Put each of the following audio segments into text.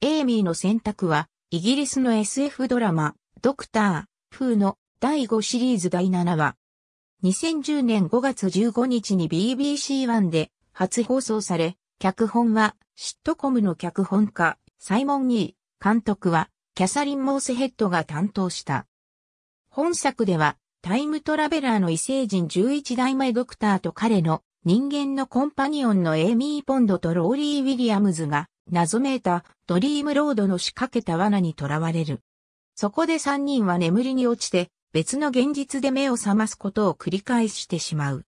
エイミーの選択は、イギリスの SF ドラマ、ドクター、風の第5シリーズ第7話。2010年5月15日に BBC1 で初放送され、脚本は、シットコムの脚本家、サイモン・イー、監督は、キャサリン・モースヘッドが担当した。本作では、タイムトラベラーの異星人11代目ドクターと彼の人間のコンパニオンのエイミー・ポンドとローリー・ウィリアムズが謎めいたドリームロードの仕掛けた罠に囚われる。そこで三人は眠りに落ちて別の現実で目を覚ますことを繰り返してしまう。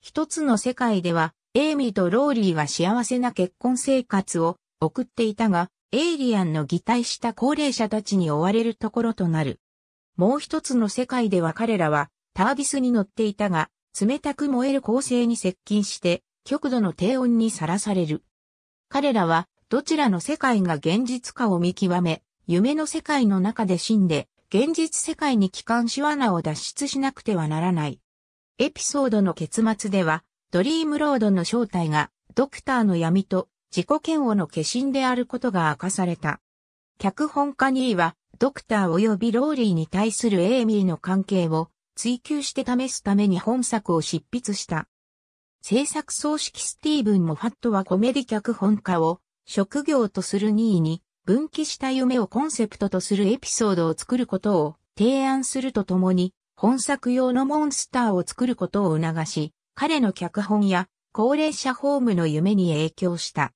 一つの世界ではエイミーとローリーは幸せな結婚生活を送っていたが、エイリアンの擬態した高齢者たちに追われるところとなる。もう一つの世界では彼らはタービスに乗っていたが、冷たく燃える恒星に接近して、極度の低温にさらされる。彼らはどちらの世界が現実かを見極め、夢の世界の中で死んで、現実世界に帰還し罠を脱出しなくてはならない。エピソードの結末では、ドリームロードの正体が、ドクターの闇と自己嫌悪の化身であることが明かされた。脚本家にーは、ドクター及びローリーに対するエイミーの関係を追求して試すために本作を執筆した。制作総指揮スティーブン・モファットはコメディ脚本家を職業とする2位に分岐した夢をコンセプトとするエピソードを作ることを提案するとともに、本作用のモンスターを作ることを促し、彼の脚本や高齢者ホームの夢に影響した。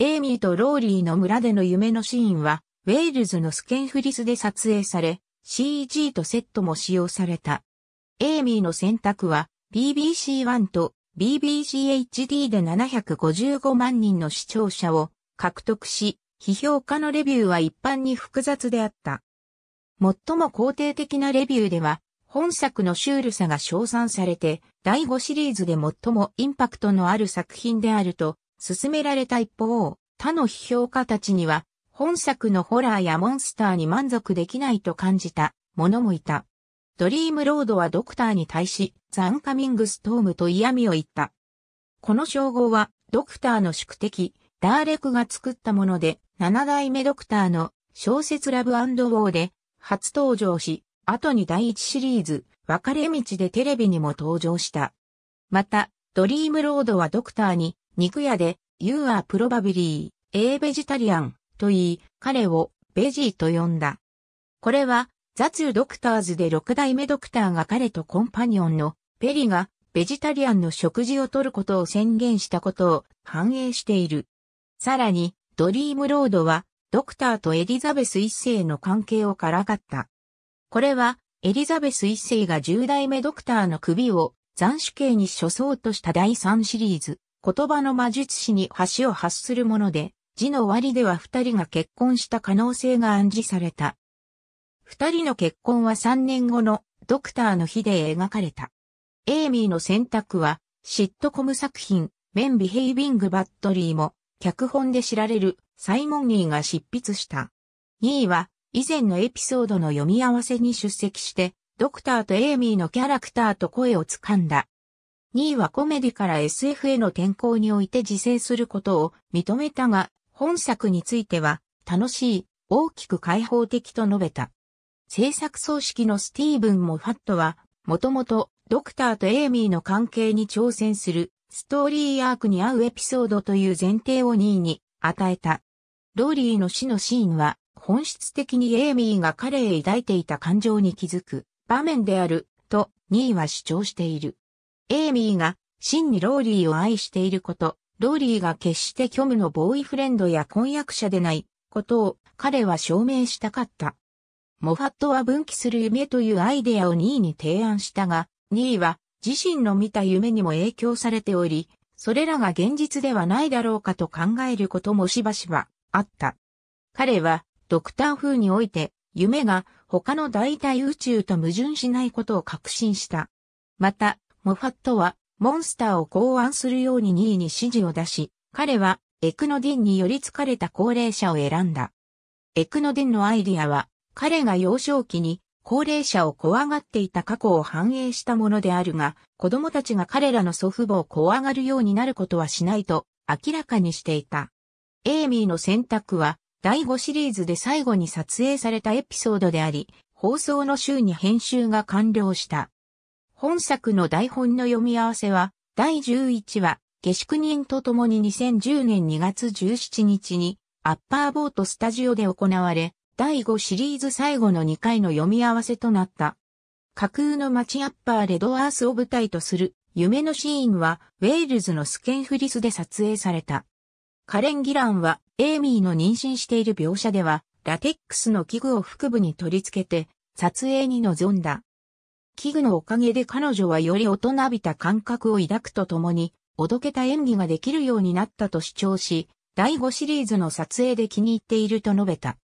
エイミーとローリーの村での夢のシーンは、ウェールズのスケンフリスで撮影され、CG とセットも使用された。エイミーの選択は、BBC1 と BBCHD で755万人の視聴者を獲得し、批評家のレビューは一般に複雑であった。最も肯定的なレビューでは、本作のシュールさが称賛されて、第5シリーズで最もインパクトのある作品であると、勧められた一方、他の批評家たちには、本作のホラーやモンスターに満足できないと感じた者もいた。ドリームロードはドクターに対し、ザンカミングストームと嫌味を言った。この称号は、ドクターの宿敵、ダーレクが作ったもので、7代目ドクターの小説ラブウォーで初登場し、後に第1シリーズ、別れ道でテレビにも登場した。また、ドリームロードはドクターに、肉屋で、You are probably a vegetarian と言い、彼をベジーと呼んだ。これは、雑湯ドクターズで6代目ドクターが彼とコンパニオンのペリがベジタリアンの食事をとることを宣言したことを反映している。さらに、ドリームロードは、ドクターとエリザベス一世の関係をからかった。これは、エリザベス一世が10代目ドクターの首を斬首刑に処そうとした第3シリーズ、言葉の魔術師に橋を発するもので、字の終わりでは二人が結婚した可能性が暗示された。二人の結婚は3年後のドクターの日で描かれた。エイミーの選択は、シットコム作品、メンビヘイビング・バットリーも脚本で知られるサイモン・ニーが執筆した。ニーは以前のエピソードの読み合わせに出席して、ドクターとエイミーのキャラクターと声を掴んだ。ニーはコメディから SF への転向において自制することを認めたが、本作については、楽しい、大きく開放的と述べた。制作葬式のスティーブン・モファットは、もともとドクターとエイミーの関係に挑戦するストーリーアークに合うエピソードという前提を2位に与えた。ローリーの死のシーンは、本質的にエイミーが彼へ抱いていた感情に気づく場面である、と2位は主張している。エイミーが真にローリーを愛していること、ローリーが決して虚無のボーイフレンドや婚約者でないことを彼は証明したかった。モファットは分岐する夢というアイデアを2位に提案したが、2位は自身の見た夢にも影響されており、それらが現実ではないだろうかと考えることもしばしばあった。彼は、ドクター風において、夢が他の代替宇宙と矛盾しないことを確信した。また、モファットは、モンスターを考案するように2位に指示を出し、彼は、エクノディンにより疲れた高齢者を選んだ。エクノディンのアイディアは、彼が幼少期に高齢者を怖がっていた過去を反映したものであるが、子供たちが彼らの祖父母を怖がるようになることはしないと明らかにしていた。エイミーの選択は、第5シリーズで最後に撮影されたエピソードであり、放送の週に編集が完了した。本作の台本の読み合わせは、第11話、下宿人と共に2010年2月17日に、アッパーボートスタジオで行われ、第5シリーズ最後の2回の読み合わせとなった。架空の街アッパーレドアースを舞台とする夢のシーンはウェールズのスケンフリスで撮影された。カレン・ギランはエイミーの妊娠している描写ではラテックスの器具を腹部に取り付けて撮影に臨んだ。器具のおかげで彼女はより大人びた感覚を抱くとともにおどけた演技ができるようになったと主張し、第5シリーズの撮影で気に入っていると述べた。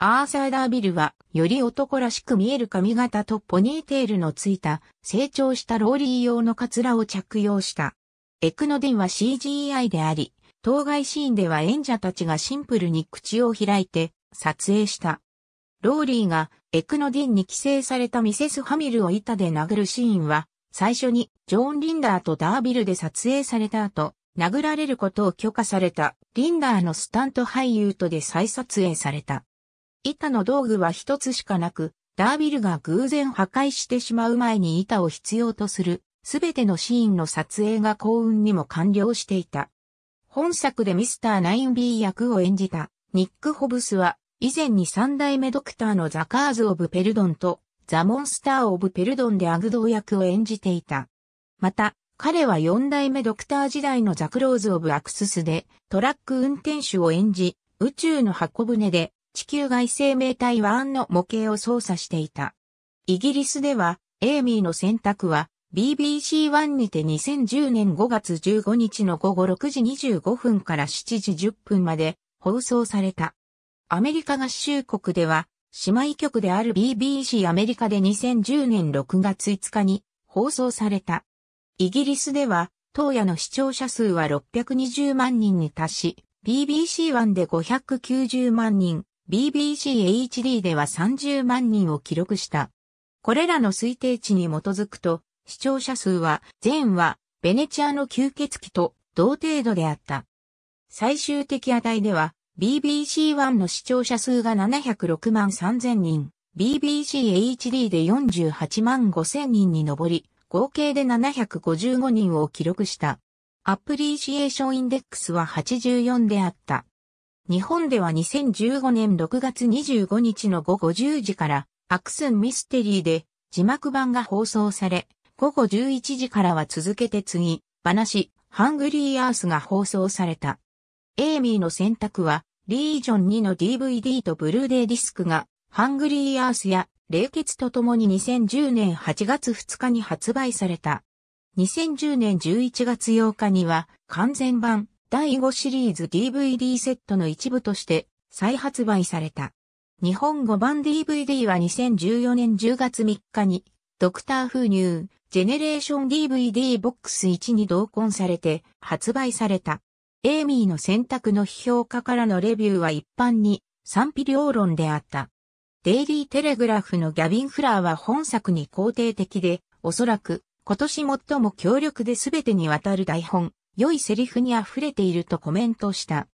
アーサー・ダービルは、より男らしく見える髪型とポニーテールのついた、成長したローリー用のカツラを着用した。エクノディンは CGI であり、当該シーンでは演者たちがシンプルに口を開いて、撮影した。ローリーが、エクノディンに寄生されたミセス・ハミルを板で殴るシーンは、最初に、ジョーン・リンダーとダービルで撮影された後、殴られることを許可された、リンダーのスタント俳優とで再撮影された。板の道具は一つしかなく、ダービルが偶然破壊してしまう前に板を必要とする、すべてのシーンの撮影が幸運にも完了していた。本作でミスターナインビー役を演じた、ニック・ホブスは、以前に三代目ドクターのザカーズ・オブ・ペルドンと、ザ・モンスター・オブ・ペルドンでアグドー役を演じていた。また、彼は四代目ドクター時代のザ・クローズ・オブ・アクススで、トラック運転手を演じ、宇宙の箱舟で、地球外生命体ワンの模型を操作していた。イギリスでは、エイミーの選択は BBC1 にて2010年5月15日の午後6時25分から7時10分まで放送された。アメリカ合衆国では、姉妹局である BBC アメリカで2010年6月5日に放送された。イギリスでは、当夜の視聴者数は620万人に達し、BBC1 で590万人、BBCHD では30万人を記録した。これらの推定値に基づくと、視聴者数は前はベネチアの吸血鬼と同程度であった。最終的値では BBC1 の視聴者数が706万3000人、BBCHD で48万5000人に上り、合計で755人を記録した。アプリシエーションインデックスは84であった。日本では2015年6月25日の午後10時から、アクスンミステリーで字幕版が放送され、午後11時からは続けて次、話、ハングリーアースが放送された。エイミーの選択は、リージョン2の DVD とブルーデイディスクが、ハングリーアースや、冷血とともに2010年8月2日に発売された。2010年11月8日には、完全版、第5シリーズ DVD セットの一部として再発売された。日本語版 DVD は2014年10月3日に、ドクター風入、ジェネレーション DVD ボックス1に同梱されて発売された。エイミーの選択の批評家からのレビューは一般に賛否両論であった。デイリーテレグラフのギャビン・フラーは本作に肯定的で、おそらく今年最も強力で全てにわたる台本、良いセリフに溢れているとコメントした。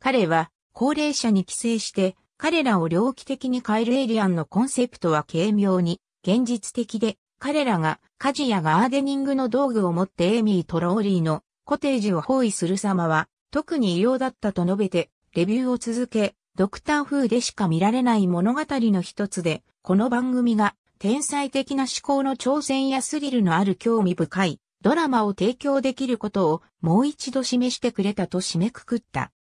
彼は、高齢者に寄生して、彼らを猟奇的に変えるエイリアンのコンセプトは軽妙に、現実的で、彼らが家事やガーデニングの道具を持ってエイミー・トローリーのコテージを包囲する様は、特に異様だったと述べて、レビューを続け、ドクター風でしか見られない物語の一つで、この番組が天才的な思考の挑戦やスリルのある興味深いドラマを提供できることをもう一度示してくれたと締めくくった。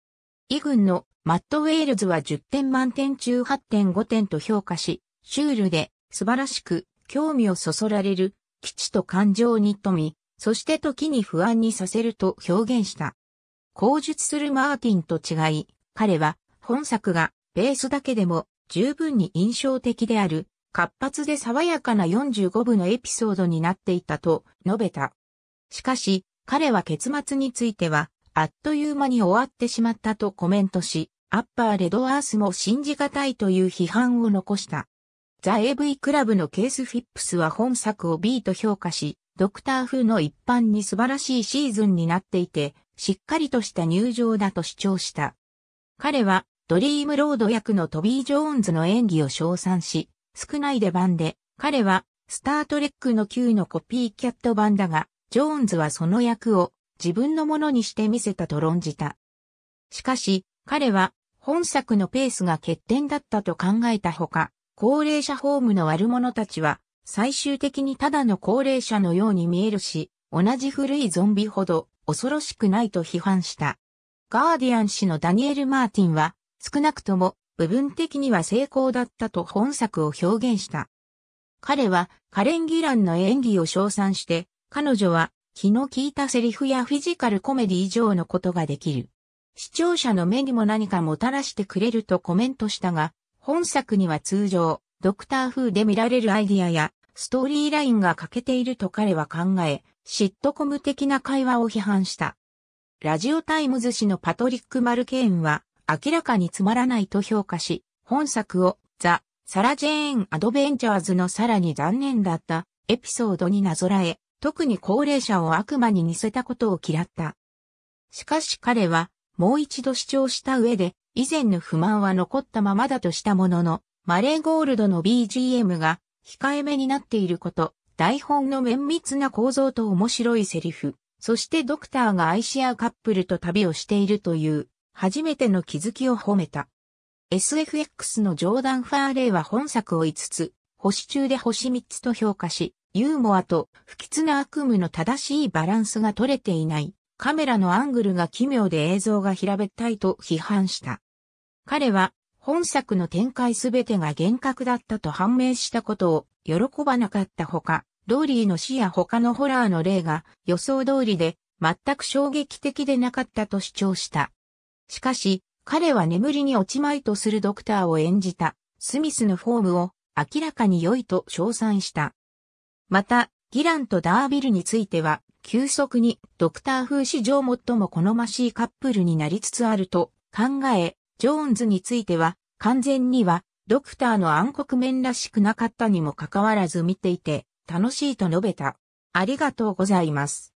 イ軍のマット・ウェールズは10点満点中8.5点と評価し、シュールで素晴らしく興味をそそられる、基地と感情に富み、そして時に不安にさせると表現した。口述するマーティンと違い、彼は本作がベースだけでも十分に印象的である、活発で爽やかな45部のエピソードになっていたと述べた。しかし、彼は結末については、あっという間に終わってしまったとコメントし、アッパーレドアースも信じがたいという批判を残した。ザ・ AV クラブのケース・フィップスは本作を B と評価し、ドクター風の一般に素晴らしいシーズンになっていて、しっかりとした入場だと主張した。彼は、ドリームロード役のトビー・ジョーンズの演技を称賛し、少ない出番で、彼は、スタートレックの9のコピーキャット版だが、ジョーンズはその役を自分のものにしてみせたと論じた。しかし、彼は本作のペースが欠点だったと考えたほか、高齢者ホームの悪者たちは最終的にただの高齢者のように見えるし、同じ古いゾンビほど恐ろしくないと批判した。ガーディアン氏のダニエル・マーティンは少なくとも部分的には成功だったと本作を表現した。彼はカレン・ギランの演技を称賛して彼女は気の利いたセリフやフィジカルコメディ以上のことができる。視聴者の目にも何かもたらしてくれるとコメントしたが、本作には通常、ドクター風で見られるアイディアや、ストーリーラインが欠けていると彼は考え、シットコム的な会話を批判した。ラジオタイムズ氏のパトリック・マルケーンは、明らかにつまらないと評価し、本作を、ザ・サラ・ジェーン・アドベンチャーズのさらに残念だったエピソードになぞらえ、特に高齢者を悪魔に似せたことを嫌った。しかし彼は、もう一度主張した上で、以前の不満は残ったままだとしたものの、マレーゴールドの BGM が控えめになっていること、台本の綿密な構造と面白いセリフ、そしてドクターが愛し合うカップルと旅をしているという、初めての気づきを褒めた。SFX のジョーダン・ファーレイは本作を5つ、星中で星3つと評価し、ユーモアと不吉な悪夢の正しいバランスが取れていない。カメラのアングルが奇妙で映像が平べったいと批判した。彼は本作の展開すべてが厳格だったと判明したことを喜ばなかったほか、ローリーの死や他のホラーの例が予想通りで全く衝撃的でなかったと主張した。しかし、彼は眠りに落ちまいとするドクターを演じたスミスのフォームを明らかに良いと称賛した。また、ギランとダービルについては、急速にドクター風史上最も好ましいカップルになりつつあると考え、ジョーンズについては、完全にはドクターの暗黒面らしくなかったにもかかわらず見ていて楽しいと述べた。ありがとうございます。